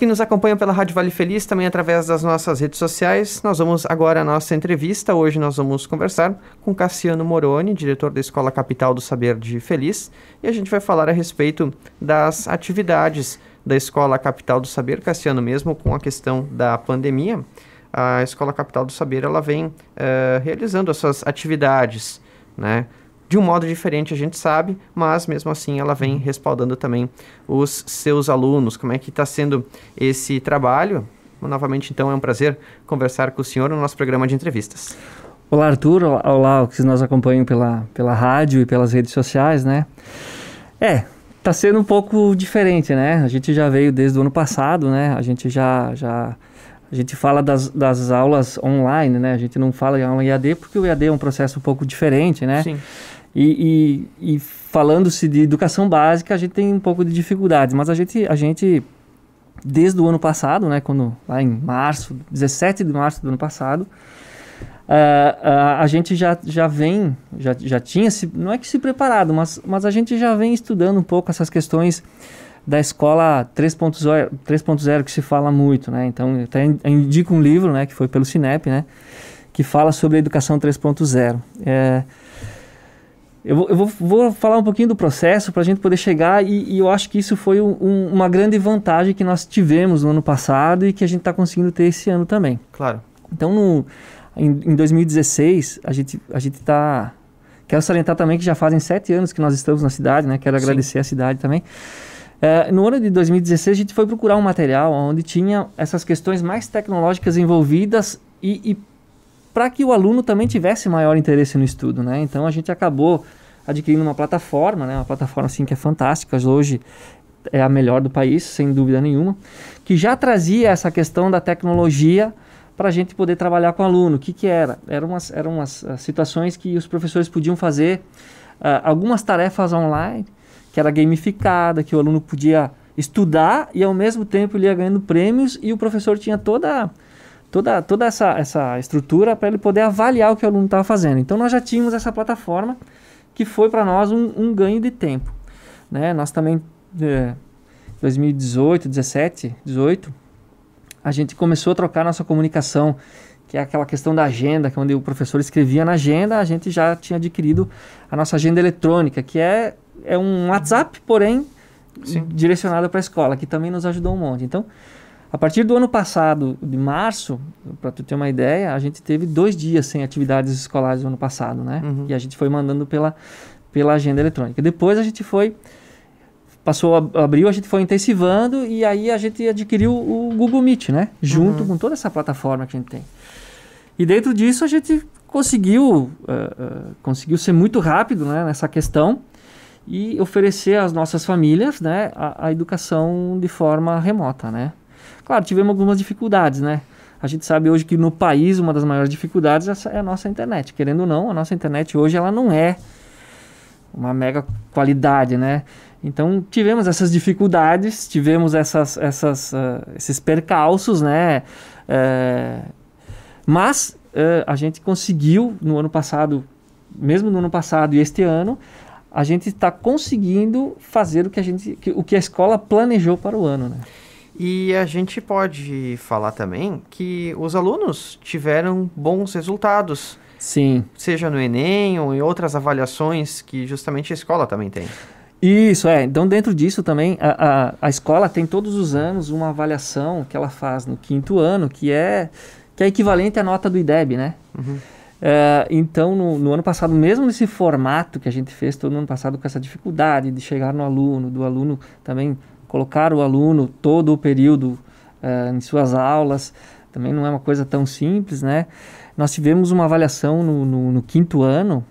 que nos acompanham pela Rádio Vale Feliz, também através das nossas redes sociais. Nós vamos agora à nossa entrevista. Hoje nós vamos conversar com Cassiano Moroni, diretor da Escola Capital do Saber de Feliz, e a gente vai falar a respeito das atividades da Escola Capital do Saber, Cassiano mesmo com a questão da pandemia. A Escola Capital do Saber, ela vem uh, realizando as suas atividades, né? de um modo diferente, a gente sabe, mas mesmo assim ela vem respaldando também os seus alunos. Como é que está sendo esse trabalho? Novamente, então, é um prazer conversar com o senhor no nosso programa de entrevistas. Olá, Arthur. Olá, que nos acompanham pela, pela rádio e pelas redes sociais, né? É, tá sendo um pouco diferente, né? A gente já veio desde o ano passado, né? A gente já, já a gente fala das, das aulas online, né? A gente não fala em aula EAD porque o EAD é um processo um pouco diferente, né? Sim. E, e, e falando-se de educação básica, a gente tem um pouco de dificuldades, mas a gente, a gente desde o ano passado, né, quando lá em março, 17 de março do ano passado, Uh, uh, a gente já, já vem, já, já tinha se, não é que se preparado, mas, mas a gente já vem estudando um pouco essas questões da escola 3.0 que se fala muito, né? Então, até indico um livro, né, que foi pelo Cinep, né, que fala sobre a educação 3.0. É, eu, vou, eu vou, vou falar um pouquinho do processo para a gente poder chegar, e, e, eu acho que isso foi um, uma grande vantagem que nós tivemos no ano passado e que a gente está conseguindo ter esse ano também. Claro. Então, no, em, em 2016, a gente a está. Quero salientar também que já fazem sete anos que nós estamos na cidade, né? Quero agradecer a cidade também. É, no ano de 2016, a gente foi procurar um material onde tinha essas questões mais tecnológicas envolvidas e, e para que o aluno também tivesse maior interesse no estudo, né? Então a gente acabou adquirindo uma plataforma, né? Uma plataforma assim que é fantástica, hoje é a melhor do país, sem dúvida nenhuma, que já trazia essa questão da tecnologia para a gente poder trabalhar com o aluno. O que, que era? Eram umas, eram umas ah, situações que os professores podiam fazer uh, algumas tarefas online, que era gamificada, que o aluno podia estudar e ao mesmo tempo ele ia ganhando prêmios e o professor tinha toda toda, toda essa, essa estrutura para ele poder avaliar o que o aluno estava fazendo. Então nós já tínhamos essa plataforma que foi para nós um, um, ganho de tempo. Né? Nós também, é, 2018, 17, 18, a gente começou a trocar nossa comunicação, que é aquela questão da agenda, que é onde o professor escrevia na agenda, a gente já tinha adquirido a nossa agenda eletrônica, que é, é um WhatsApp, porém direcionada para a escola, que também nos ajudou um monte. Então, a partir do ano passado, de março, para tu ter uma ideia, a gente teve dois dias sem atividades escolares no ano passado, né? Uhum. E a gente foi mandando pela, pela agenda eletrônica. Depois a gente foi passou abril, a gente foi intensivando e aí a gente adquiriu o Google Meet, né? Junto uhum. com toda essa plataforma que a gente tem. E dentro disso a gente conseguiu, uh, uh, conseguiu ser muito rápido né, nessa questão e oferecer às nossas famílias né, a, a educação de forma remota, né? Claro, tivemos algumas dificuldades, né? A gente sabe hoje que no país uma das maiores dificuldades é, é a nossa internet. Querendo ou não, a nossa internet hoje ela não é uma mega qualidade, né? Então tivemos essas dificuldades, tivemos essas, essas, uh, esses percalços, né? É, mas uh, a gente conseguiu no ano passado, mesmo no ano passado e este ano, a gente está conseguindo fazer o que a gente, o que a escola planejou para o ano, né? E a gente pode falar também que os alunos tiveram bons resultados. Sim. Seja no Enem ou em outras avaliações que justamente a escola também tem. Isso, é. Então, dentro disso também, a, a, a escola tem todos os anos uma avaliação que ela faz no quinto ano, que é, que é equivalente à nota do IDEB, né? Uhum. É, então, no, no, ano passado, mesmo nesse formato que a gente fez todo ano passado, com essa dificuldade de chegar no aluno, do aluno também colocar o aluno todo o período uh, em suas aulas, também não é uma coisa tão simples, né? Nós tivemos uma avaliação no, no, no quinto ano,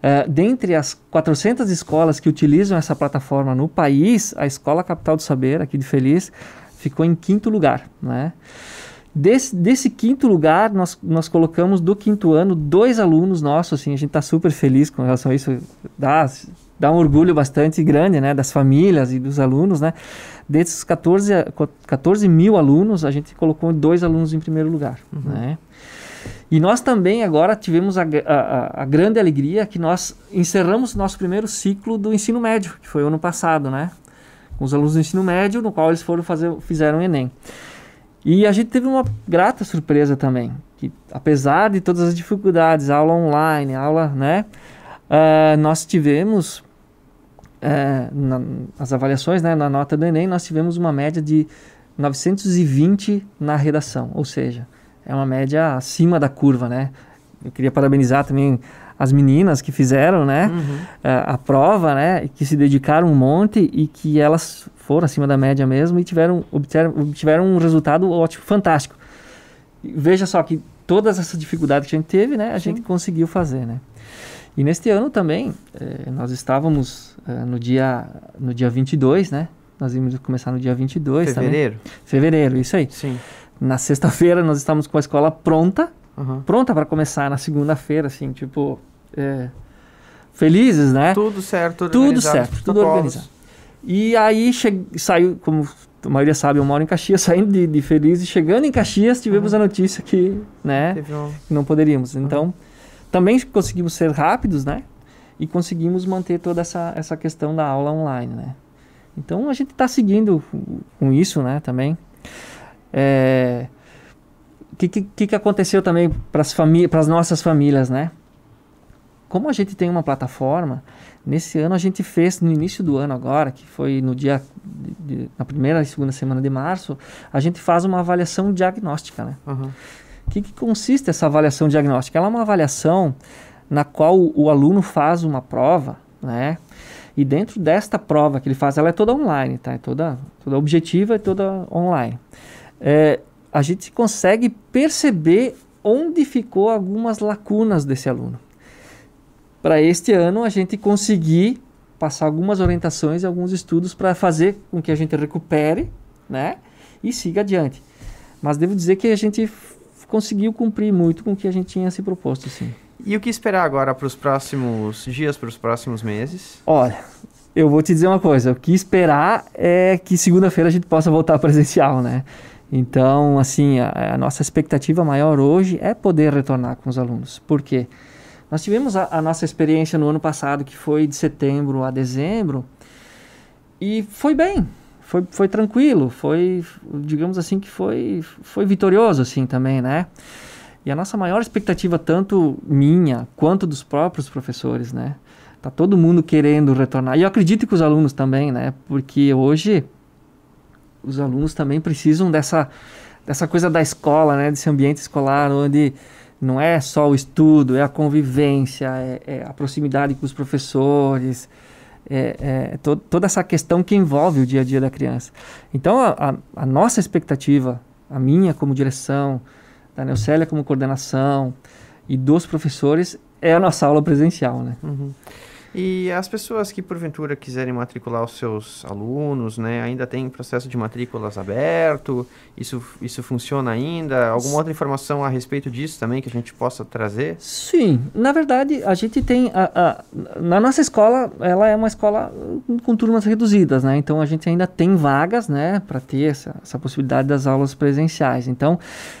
Uh, dentre as 400 escolas que utilizam essa plataforma no país, a Escola Capital do Saber, aqui de Feliz, ficou em quinto lugar. Né? Desse, desse quinto lugar, nós, nós colocamos do quinto ano dois alunos nossos, assim, a gente está super feliz com relação a isso, dá dá um orgulho bastante grande, né, das famílias e dos alunos, né. Desses 14, 14 mil alunos, a gente colocou dois alunos em primeiro lugar, uhum. né. E nós também agora tivemos a, a, a, grande alegria que nós encerramos nosso primeiro ciclo do ensino médio, que foi o ano passado, né? Com os alunos do ensino médio, no qual eles foram fazer, fizeram o Enem. E a gente teve uma grata surpresa também, que apesar de todas as dificuldades, aula online, aula, né? Uh, nós tivemos é, na, nas avaliações, né, na nota do Enem, nós tivemos uma média de 920 na redação, ou seja, é uma média acima da curva, né? Eu queria parabenizar também as meninas que fizeram, né, uhum. a, é, a prova, né, que se dedicaram um monte e que elas foram acima da média mesmo e tiveram obtiveram, obtiveram um resultado ótimo, fantástico. veja só que todas essas dificuldades que a gente teve, né, a Sim. gente conseguiu fazer, né? E neste ano também, eh, nós estávamos eh, no, dia, no dia 22, né? Nós íamos começar no dia 22 Fevereiro. Também. Fevereiro, isso aí. Sim. Na sexta-feira nós estávamos com a escola pronta, uhum. pronta para começar na segunda-feira, assim, tipo... Eh, felizes, né? Tudo certo, tudo, tudo certo, tudo organizado. E aí saiu, como a maioria sabe, eu moro em Caxias, saindo de, de Felizes, chegando em Caxias, tivemos uhum. a notícia que, né, um... não poderíamos. Então... Também conseguimos ser rápidos, né? E conseguimos manter toda essa, essa questão da aula online, né? Então a gente está seguindo com isso, né? Também. É... O que, que, que aconteceu também para as famí nossas famílias, né? Como a gente tem uma plataforma, nesse ano a gente fez, no início do ano agora, que foi no dia, de, de, na primeira e segunda semana de março, a gente faz uma avaliação diagnóstica, né? Uhum. O que, que consiste essa avaliação diagnóstica? Ela é uma avaliação na qual o, o aluno faz uma prova, né? E dentro desta prova que ele faz, ela é toda online, tá? É toda, toda objetiva e é toda online. É, a gente consegue perceber onde ficou algumas lacunas desse aluno. Para este ano, a gente conseguir passar algumas orientações e alguns estudos para fazer com que a gente recupere, né? E siga adiante. Mas devo dizer que a gente conseguiu cumprir muito com o que a gente tinha se proposto, sim. E o que esperar agora para os próximos dias, para os próximos meses? Olha, eu vou te dizer uma coisa, o que esperar é que segunda-feira a gente possa voltar presencial, né? Então, assim, a, a, nossa expectativa maior hoje é poder retornar com os alunos. Por quê? Nós tivemos a, a nossa experiência no ano passado, que foi de setembro a dezembro, e foi bem, foi, foi tranquilo, foi, digamos assim, que foi, foi vitorioso, assim, também, né? E a nossa maior expectativa, tanto minha quanto dos próprios professores, né? Tá todo mundo querendo retornar. E eu acredito que os alunos também, né? Porque hoje os alunos também precisam dessa, dessa coisa da escola, né? Desse ambiente escolar onde não é só o estudo, é a convivência, é, é a proximidade com os professores, é, é, to toda essa questão que envolve o dia a dia da criança. Então, a, a, a nossa expectativa, a minha como direção, da Neucélia como coordenação e dos professores, é a nossa aula presencial, né? Uhum. E as pessoas que porventura quiserem matricular os seus alunos, né, ainda tem processo de matrículas aberto? Isso, isso funciona ainda? Alguma outra informação a respeito disso também que a gente possa trazer? Sim, na verdade a gente tem a, a, na nossa escola ela é uma escola com turmas reduzidas, né? Então a gente ainda tem vagas, né, para ter essa, essa possibilidade das aulas presenciais. Então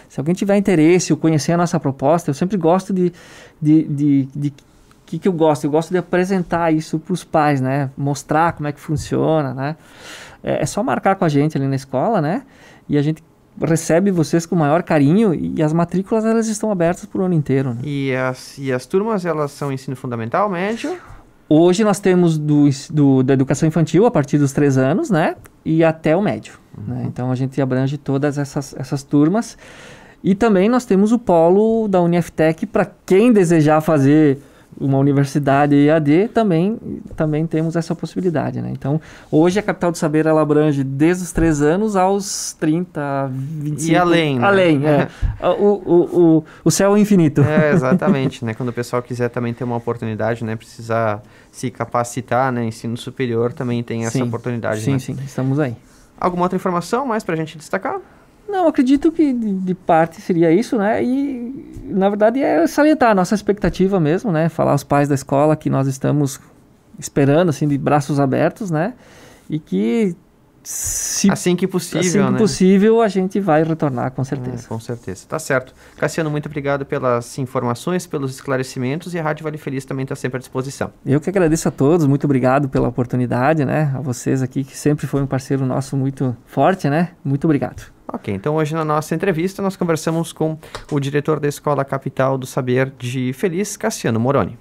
se alguém tiver interesse ou conhecer a nossa proposta, eu sempre gosto de, de, de, de que, que eu gosto? Eu gosto de apresentar isso para os pais, né? Mostrar como é que funciona, né? É, é, só marcar com a gente ali na escola, né? E a gente recebe vocês com o maior carinho e as matrículas elas estão abertas por ano inteiro. Né? E, as, e as turmas, elas são ensino fundamental, médio? Hoje nós temos do, do, da educação infantil a partir dos três anos, né? E até o médio. Uhum. Né? Então a gente abrange todas essas, essas turmas. E também nós temos o polo da Uniftec para quem desejar fazer uma universidade EAD, também, também temos essa possibilidade. Né? Então, hoje a Capital do Saber ela abrange desde os 3 anos aos 30, 25... E além. Né? Além, né? é. o, o, o, o céu é infinito. É, exatamente. né? Quando o pessoal quiser também ter uma oportunidade, né? precisar se capacitar, né? ensino superior também tem essa sim, oportunidade. Sim, né? sim, estamos aí. Alguma outra informação mais para a gente destacar? Não, acredito que de, de, parte seria isso, né? E na verdade é salientar a nossa expectativa mesmo, né? Falar aos pais da escola que nós estamos esperando, assim, de braços abertos, né? E que se, assim que possível, assim que né? possível a gente vai retornar com é, certeza. com certeza, tá certo. Cassiano, muito obrigado pelas informações, pelos esclarecimentos e a Rádio Vale Feliz também está sempre à disposição. Eu que agradeço a todos, muito obrigado pela oportunidade, né? A vocês aqui que sempre foi um parceiro nosso muito forte, né? Muito obrigado. Ok, então hoje na nossa entrevista nós conversamos com o diretor da Escola Capital do Saber de Feliz, Cassiano Moroni.